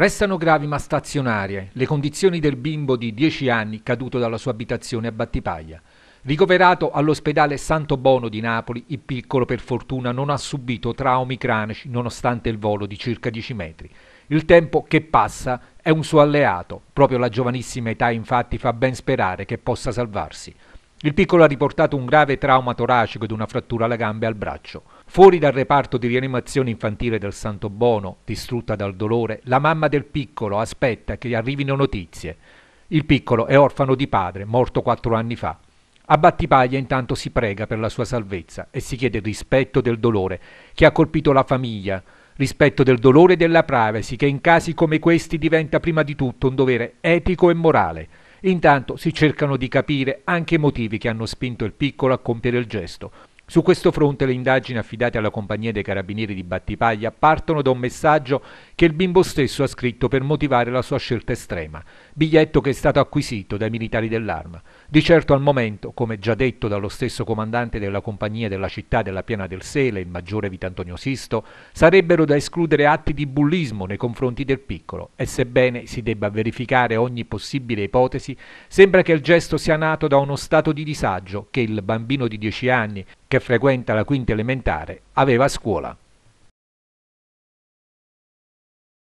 Restano gravi ma stazionarie le condizioni del bimbo di 10 anni caduto dalla sua abitazione a Battipaglia. Ricoverato all'ospedale Santo Bono di Napoli, il piccolo per fortuna non ha subito traumi cranici nonostante il volo di circa 10 metri. Il tempo che passa è un suo alleato, proprio la giovanissima età infatti fa ben sperare che possa salvarsi. Il piccolo ha riportato un grave trauma toracico ed una frattura alla gamba e al braccio. Fuori dal reparto di rianimazione infantile del Santo Bono, distrutta dal dolore, la mamma del piccolo aspetta che arrivino notizie. Il piccolo è orfano di padre, morto quattro anni fa. A Battipaglia intanto si prega per la sua salvezza e si chiede rispetto del dolore che ha colpito la famiglia, rispetto del dolore e della privacy che in casi come questi diventa prima di tutto un dovere etico e morale. Intanto si cercano di capire anche i motivi che hanno spinto il piccolo a compiere il gesto, su questo fronte le indagini affidate alla compagnia dei carabinieri di Battipaglia partono da un messaggio che il bimbo stesso ha scritto per motivare la sua scelta estrema, biglietto che è stato acquisito dai militari dell'arma. Di certo al momento, come già detto dallo stesso comandante della compagnia della città della Piana del Sele, il maggiore Vitantonio Sisto, sarebbero da escludere atti di bullismo nei confronti del piccolo e sebbene si debba verificare ogni possibile ipotesi, sembra che il gesto sia nato da uno stato di disagio che il bambino di 10 anni, che frequenta la quinta elementare, aveva a scuola.